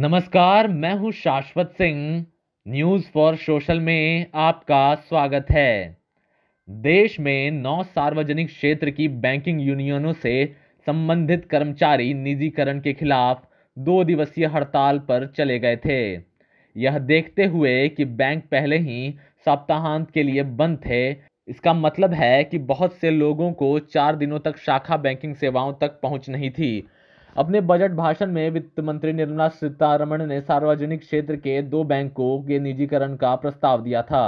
नमस्कार मैं हूं शाश्वत सिंह न्यूज़ फॉर सोशल में आपका स्वागत है देश में नौ सार्वजनिक क्षेत्र की बैंकिंग यूनियनों से संबंधित कर्मचारी निजीकरण के खिलाफ दो दिवसीय हड़ताल पर चले गए थे यह देखते हुए कि बैंक पहले ही सप्ताहांत के लिए बंद थे इसका मतलब है कि बहुत से लोगों को चार दिनों तक शाखा बैंकिंग सेवाओं तक पहुंच नहीं थी अपने बजट भाषण में वित्त मंत्री निर्मला सीतारमण ने सार्वजनिक क्षेत्र के दो बैंकों के निजीकरण का प्रस्ताव दिया था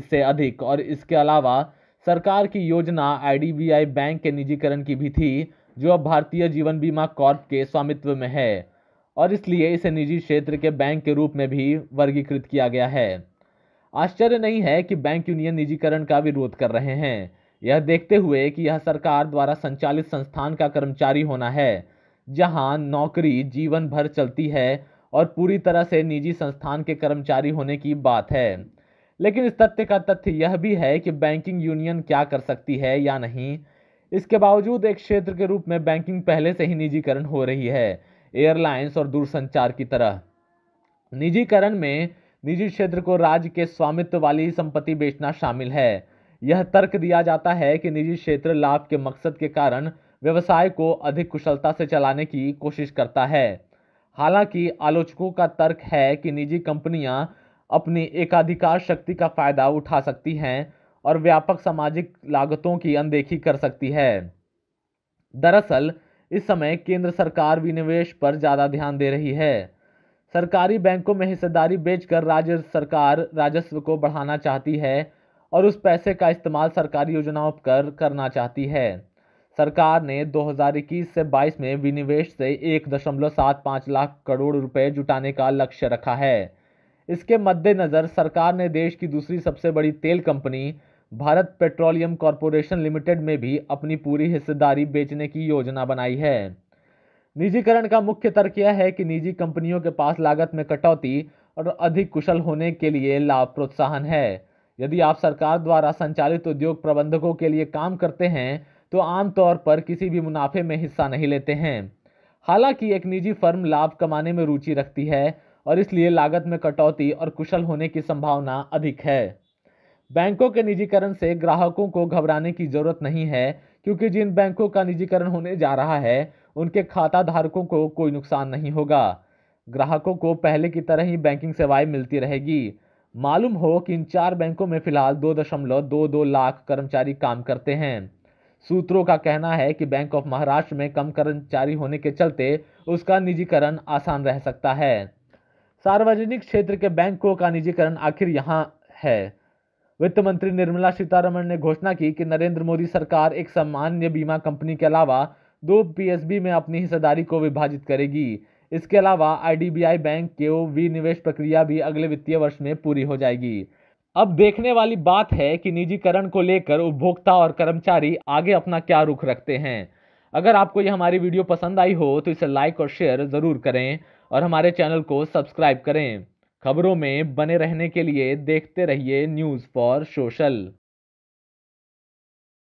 इससे अधिक और इसके अलावा सरकार की योजना आईडीबीआई बैंक के निजीकरण की भी थी जो अब भारतीय जीवन बीमा कॉर्प के स्वामित्व में है और इसलिए इसे निजी क्षेत्र के बैंक के रूप में भी वर्गीकृत किया गया है आश्चर्य नहीं है कि बैंक यूनियन निजीकरण का विरोध कर रहे हैं यह देखते हुए कि यह सरकार द्वारा संचालित संस्थान का कर्मचारी होना है जहां नौकरी जीवन भर चलती है और पूरी तरह से निजी संस्थान के कर्मचारी होने की बात है लेकिन इस तथ्य का तथ्य यह भी है कि बैंकिंग यूनियन क्या कर सकती है या नहीं इसके बावजूद एक क्षेत्र के रूप में बैंकिंग पहले से ही निजीकरण हो रही है एयरलाइंस और दूरसंचार की तरह निजीकरण में निजी क्षेत्र को राज्य के स्वामित्व वाली संपत्ति बेचना शामिल है यह तर्क दिया जाता है कि निजी क्षेत्र लाभ के मकसद के कारण व्यवसाय को अधिक कुशलता से चलाने की कोशिश करता है हालांकि आलोचकों का तर्क है कि निजी कंपनियां अपनी एकाधिकार शक्ति का फायदा उठा सकती हैं और व्यापक सामाजिक लागतों की अनदेखी कर सकती है दरअसल इस समय केंद्र सरकार विनिवेश पर ज़्यादा ध्यान दे रही है सरकारी बैंकों में हिस्सेदारी बेचकर राज्य सरकार राजस्व को बढ़ाना चाहती है और उस पैसे का इस्तेमाल सरकारी योजनाओं पर करना चाहती है सरकार ने 2021 से 22 में विनिवेश से एक दशमलव सात पाँच लाख करोड़ रुपए जुटाने का लक्ष्य रखा है इसके मद्देनज़र सरकार ने देश की दूसरी सबसे बड़ी तेल company Bharat petroleum corporation limited में भी अपनी पूरी हिस्सेदारी बेचने की योजना बनाई है निजीकरण का मुख्य तर्क यह है कि निजी कंपनियों के पास लागत में कटौती और अधिक कुशल होने के लिए लाभ प्रोत्साहन है यदि आप सरकार द्वारा संचालित उद्योग प्रबंधकों के लिए काम करते हैं तो आमतौर पर किसी भी मुनाफे में हिस्सा नहीं लेते हैं हालांकि एक निजी फर्म लाभ कमाने में रुचि रखती है और इसलिए लागत में कटौती और कुशल होने की संभावना अधिक है बैंकों के निजीकरण से ग्राहकों को घबराने की जरूरत नहीं है क्योंकि जिन बैंकों का निजीकरण होने जा रहा है उनके खाता धारकों को कोई नुकसान नहीं होगा ग्राहकों को पहले की तरह ही बैंकिंग सेवाएं मिलती रहेगी मालूम हो कि इन चार बैंकों में फिलहाल दो दशमलव दो दो लाख कर्मचारी काम करते हैं सूत्रों का कहना है कि बैंक ऑफ महाराष्ट्र में कम कर्मचारी होने के चलते उसका निजीकरण आसान रह सकता है सार्वजनिक क्षेत्र के बैंकों का निजीकरण आखिर यहाँ है वित्त मंत्री निर्मला सीतारमण ने घोषणा की कि नरेंद्र मोदी सरकार एक सामान्य बीमा कंपनी के अलावा दो पीएसबी में अपनी हिस्सेदारी को विभाजित करेगी इसके अलावा आईडीबीआई बैंक के विनिवेश प्रक्रिया भी अगले वित्तीय वर्ष में पूरी हो जाएगी अब देखने वाली बात है कि निजीकरण को लेकर उपभोक्ता और कर्मचारी आगे अपना क्या रुख रखते हैं अगर आपको ये हमारी वीडियो पसंद आई हो तो इसे लाइक और शेयर ज़रूर करें और हमारे चैनल को सब्सक्राइब करें खबरों में बने रहने के लिए देखते रहिए न्यूज़ फॉर सोशल